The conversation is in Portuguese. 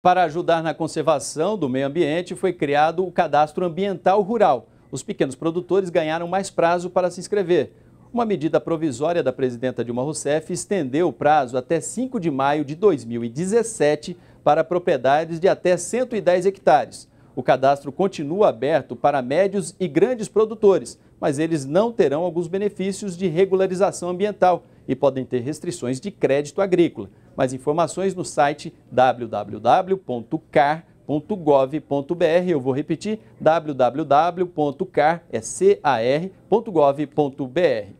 Para ajudar na conservação do meio ambiente, foi criado o Cadastro Ambiental Rural. Os pequenos produtores ganharam mais prazo para se inscrever. Uma medida provisória da presidenta Dilma Rousseff estendeu o prazo até 5 de maio de 2017 para propriedades de até 110 hectares. O cadastro continua aberto para médios e grandes produtores, mas eles não terão alguns benefícios de regularização ambiental e podem ter restrições de crédito agrícola. Mais informações no site www.car.gov.br. Eu vou repetir: www.car.gov.br.